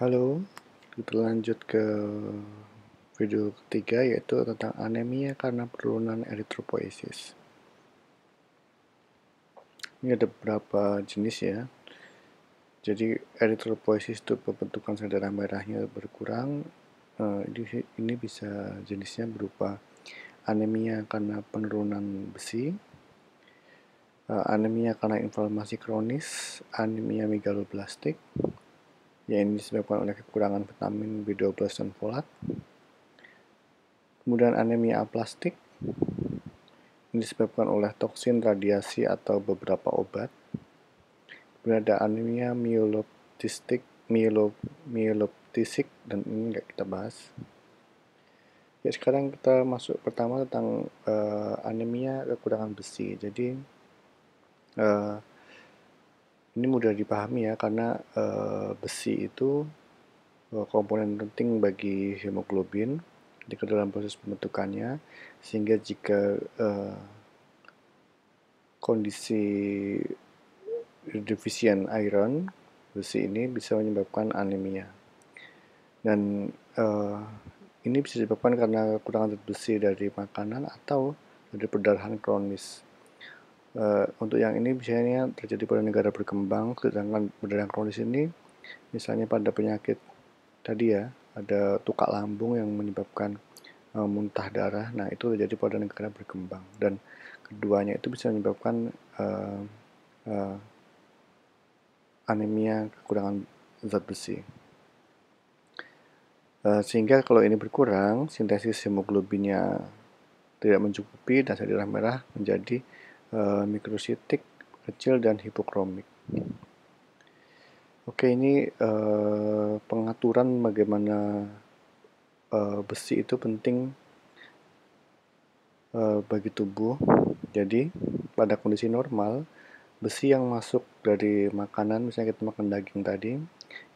Halo, kita lanjut ke video ketiga yaitu tentang anemia karena penurunan eritropoiesis. Ini ada beberapa jenis ya. Jadi eritropoiesis itu pembentukan sel darah merahnya berkurang. Eh, ini, bisa jenisnya berupa anemia karena penurunan besi, eh, anemia karena inflamasi kronis, anemia megaloblastik, yang ini disebabkan oleh kekurangan vitamin B12 dan folat. Kemudian anemia aplastik ini disebabkan oleh toksin, radiasi, atau beberapa obat. Kemudian ada anemia myeloptistik, dan ini nggak kita bahas. Ya sekarang kita masuk pertama tentang uh, anemia kekurangan besi. Jadi uh, ini mudah dipahami ya karena e, besi itu eh, komponen penting bagi hemoglobin di dalam proses pembentukannya sehingga jika e, kondisi defisien iron besi ini bisa menyebabkan anemia dan e, ini bisa disebabkan karena kekurangan besi dari makanan atau dari perdarahan kronis uh, untuk yang ini biasanya terjadi pada negara berkembang sedangkan pendarahan kronis ini misalnya pada penyakit tadi ya ada tukak lambung yang menyebabkan uh, muntah darah nah itu terjadi pada negara berkembang dan keduanya itu bisa menyebabkan uh, uh, anemia kekurangan zat besi sehingga kalau ini berkurang, sintesis hemoglobinnya tidak mencukupi dan sel darah merah menjadi Eh, mikrositik kecil dan hipokromik. Oke, ini uh, pengaturan bagaimana uh, besi itu penting uh, bagi tubuh. Jadi, pada kondisi normal, besi yang masuk dari makanan, misalnya kita makan daging tadi,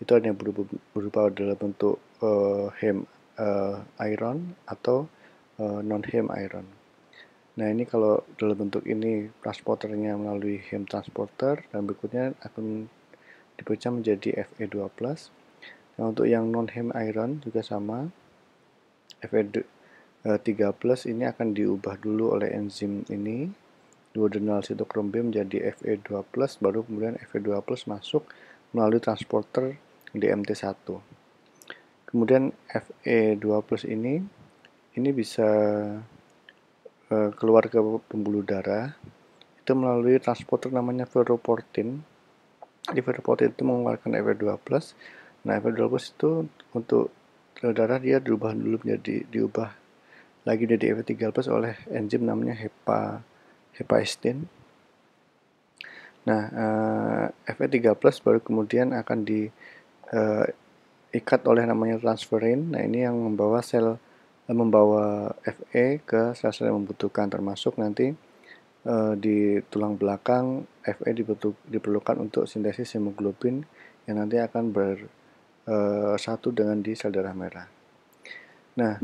itu ada yang berupa, berupa dalam bentuk uh, hem uh, iron atau uh, non hem iron. Nah ini kalau dalam bentuk ini transporternya melalui hem transporter dan berikutnya akan dipecah menjadi Fe2+. Nah untuk yang non hem iron juga sama. Fe3 eh, ini akan diubah dulu oleh enzim ini duodenal sitokrom B menjadi Fe2+, baru kemudian Fe2+, masuk melalui transporter DMT1. Kemudian Fe2+, ini ini bisa Eh, keluar ke pembuluh darah itu melalui transporter namanya ferroportin. di ferroportin itu mengeluarkan Fe2+. Nah, Fe2+ itu untuk eh, darah dia diubah dulu menjadi diubah lagi jadi Fe3+ oleh enzim namanya hepa hepaistin. Nah, eh, Fe3+ baru kemudian akan diikat oleh namanya transferin. Nah, ini yang membawa sel membawa FE ke sel-sel yang membutuhkan termasuk nanti e, di tulang belakang FE diperlukan untuk sintesis hemoglobin yang nanti akan bersatu eh, dengan di sel darah merah. Nah,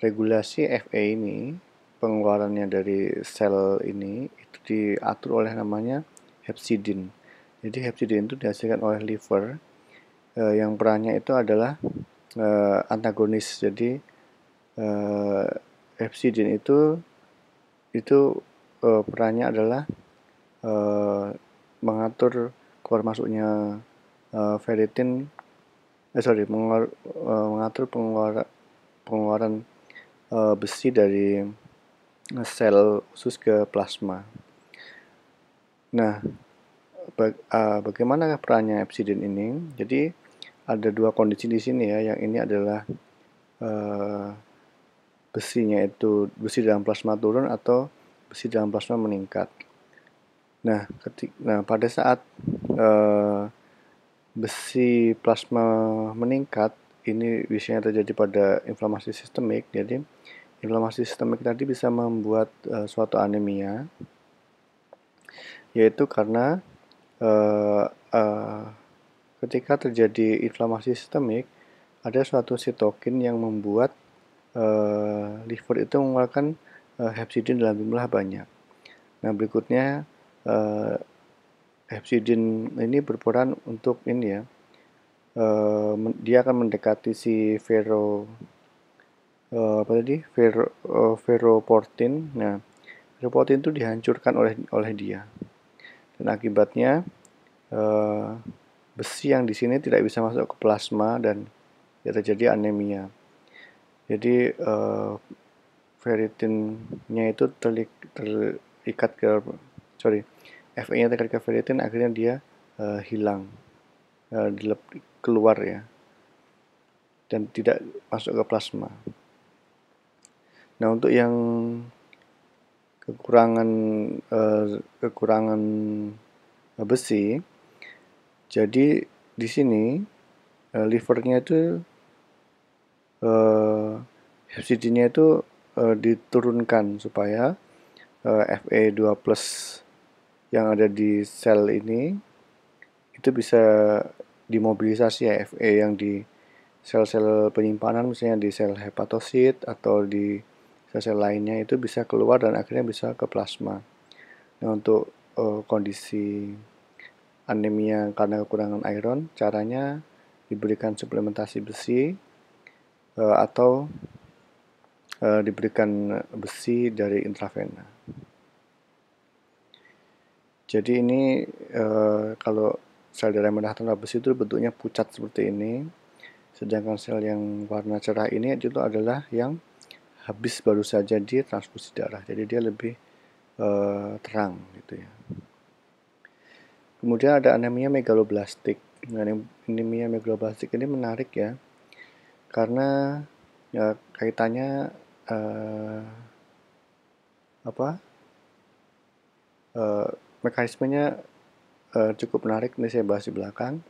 regulasi FE ini pengeluarannya dari sel ini itu diatur oleh namanya hepsidin. Jadi hepsidin itu dihasilkan oleh liver e, yang perannya itu adalah antagonis. Jadi uh, Jin itu itu uh, perannya adalah uh, mengatur keluar masuknya uh, ferritin eh sorry mengor, uh, mengatur pengeluaran pengeluaran uh, besi dari sel usus ke plasma. Nah, baga uh, bagaimana perannya epsidin ini? Jadi ada dua kondisi di sini ya. Yang ini adalah uh, besinya itu besi dalam plasma turun atau besi dalam plasma meningkat. Nah, ketik, nah pada saat uh, besi plasma meningkat, ini biasanya terjadi pada inflamasi sistemik. Jadi, inflamasi sistemik tadi bisa membuat uh, suatu anemia, yaitu karena uh, uh, ketika terjadi inflamasi sistemik, ada suatu sitokin yang membuat uh, eh, liver itu mengeluarkan uh, eh, hepsidin dalam jumlah banyak. Nah berikutnya uh, eh, hepsidin ini berperan untuk ini ya, uh, dia akan mendekati si ferro uh, apa tadi ferro uh, ferroportin. Nah ferroportin itu dihancurkan oleh oleh dia dan akibatnya uh, besi yang di sini tidak bisa masuk ke plasma dan ya terjadi anemia jadi uh, ferritinnya itu terik, terikat ke sorry Fe nya terikat ke ferritin akhirnya dia uh, hilang uh, keluar ya dan tidak masuk ke plasma nah untuk yang kekurangan uh, kekurangan besi jadi di sini uh, livernya itu uh, pH-nya itu uh, diturunkan supaya uh, eh, FE2 plus yang ada di sel ini itu bisa dimobilisasi ya FE yang di sel-sel penyimpanan misalnya di sel hepatosit atau di sel-sel lainnya itu bisa keluar dan akhirnya bisa ke plasma. Nah, untuk uh, kondisi anemia karena kekurangan iron caranya diberikan suplementasi besi atau Eh, diberikan besi dari intravena. Jadi ini e, kalau sel darah merah tanpa besi itu bentuknya pucat seperti ini, sedangkan sel yang warna cerah ini itu adalah yang habis baru saja di transfusi darah, jadi dia lebih e, terang gitu ya. Kemudian ada anemia megaloblastik. Nah, anemia megaloblastik ini menarik ya, karena ya, kaitannya uh, apa uh, mekanismenya uh, cukup menarik nih saya bahas di belakang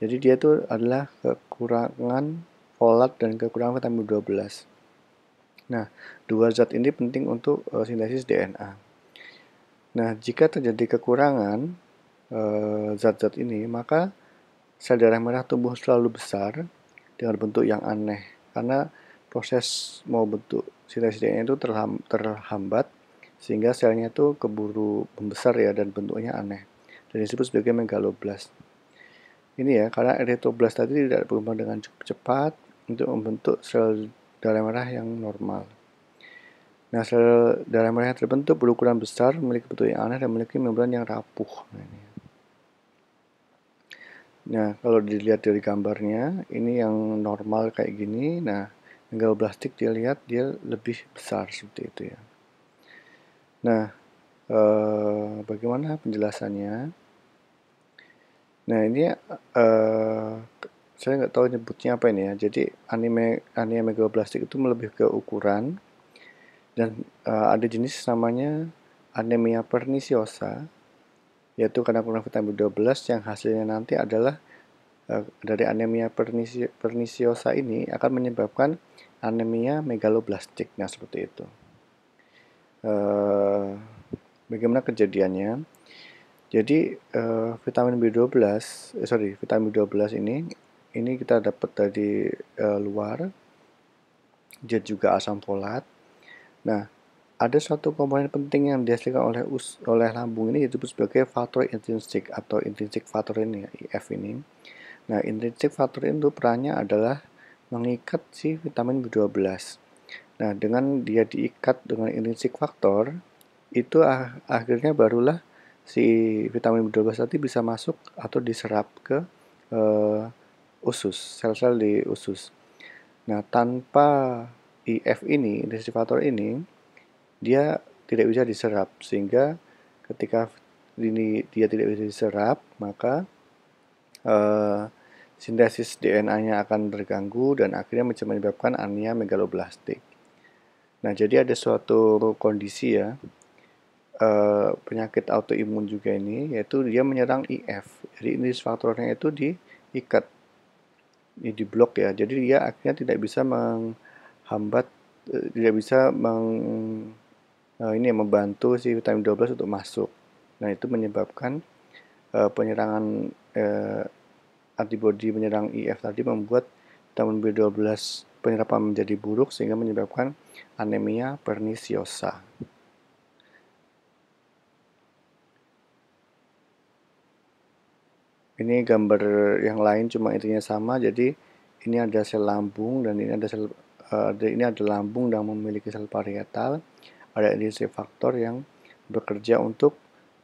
jadi dia itu adalah kekurangan folat dan kekurangan vitamin 12 nah dua zat ini penting untuk uh, sintesis DNA nah jika terjadi kekurangan zat-zat uh, ini maka sel darah merah tumbuh selalu besar dengan bentuk yang aneh karena proses mau bentuk sila sidiknya itu terhambat sehingga selnya itu keburu membesar ya dan bentuknya aneh dan disebut sebagai megaloblast. Ini ya karena erythroblas tadi tidak berkembang dengan cukup cepat untuk membentuk sel darah merah yang normal. Nah, sel darah merah yang terbentuk berukuran besar, memiliki bentuk yang aneh, dan memiliki membran yang rapuh. nah, ya. nah kalau dilihat dari gambarnya, ini yang normal kayak gini. Nah, plastik dia lihat dia lebih besar seperti itu ya. Nah, eh, bagaimana penjelasannya? Nah ini eh, saya nggak tahu nyebutnya apa ini ya. Jadi anime anime megaplastik itu lebih ke ukuran dan eh, ada jenis namanya anemia perniciosa yaitu karena kurang vitamin B12 yang hasilnya nanti adalah Eh, dari anemia pernisiosa ini akan menyebabkan anemia megaloblastik. Nah, seperti itu. Eh, bagaimana kejadiannya? Jadi eh, vitamin B12, eh, sorry, vitamin B12 ini ini kita dapat dari luar Dia juga asam folat. Nah, ada suatu komponen penting yang dihasilkan oleh us, oleh lambung ini yaitu sebagai faktor intrinsik atau intrinsik faktor ini IF ini Nah, intrinsic faktor itu perannya adalah mengikat si vitamin B12. Nah, dengan dia diikat dengan intrinsic faktor, itu ah, akhirnya barulah si vitamin B12 tadi bisa masuk atau diserap ke eh, usus, sel-sel di usus. Nah, tanpa IF ini, intrinsic faktor ini, dia tidak bisa diserap sehingga ketika ini dia tidak bisa diserap, maka Eh, sintesis DNA-nya akan terganggu dan akhirnya menyebabkan anemia megaloblastik. Nah, jadi ada suatu kondisi ya, eh, penyakit autoimun juga ini, yaitu dia menyerang IF. Jadi ini faktornya itu diikat, ini diblok ya. Jadi dia akhirnya tidak bisa menghambat, eh, tidak bisa meng, ini membantu si vitamin 12 untuk masuk. Nah, itu menyebabkan uh, penyerangan eh, antibodi menyerang IF e tadi membuat vitamin B12 penyerapan menjadi buruk sehingga menyebabkan anemia perniciosa. Ini gambar yang lain cuma intinya sama. Jadi ini ada sel lambung dan ini ada sel uh, ini ada lambung yang memiliki sel parietal. Ada se faktor yang bekerja untuk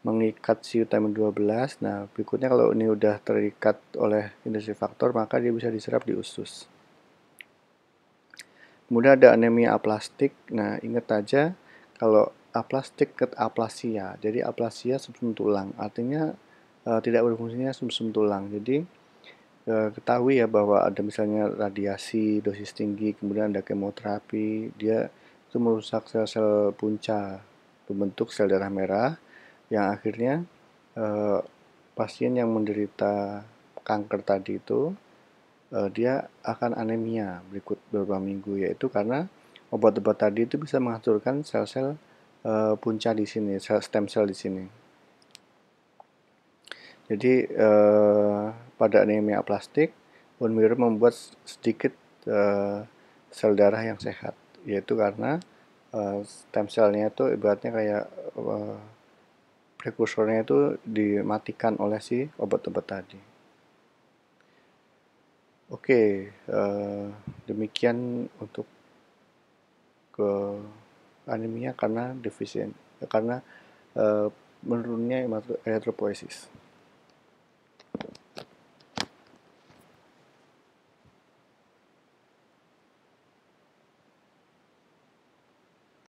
mengikat si utama 12. Nah, berikutnya kalau ini udah terikat oleh industri faktor, maka dia bisa diserap di usus. Kemudian ada anemia aplastik. Nah, ingat aja kalau aplastik ke aplasia. Jadi aplasia sumsum tulang, artinya e, tidak berfungsinya sumsum tulang. Jadi e, ketahui ya bahwa ada misalnya radiasi dosis tinggi, kemudian ada kemoterapi, dia itu merusak sel-sel punca, membentuk sel darah merah yang akhirnya eh, pasien yang menderita kanker tadi itu eh, dia akan anemia berikut beberapa minggu yaitu karena obat-obat tadi itu bisa menghancurkan sel-sel eh, punca di sini, sel stem cell di sini. Jadi eh, pada anemia plastik, bone marrow membuat sedikit eh, sel darah yang sehat, yaitu karena eh, stem cell-nya itu ibaratnya kayak uh, prekursornya itu dimatikan oleh si obat-obat tadi. Oke, uh, demikian untuk ke anemia karena defisien karena uh, menurunnya eritropoiesis.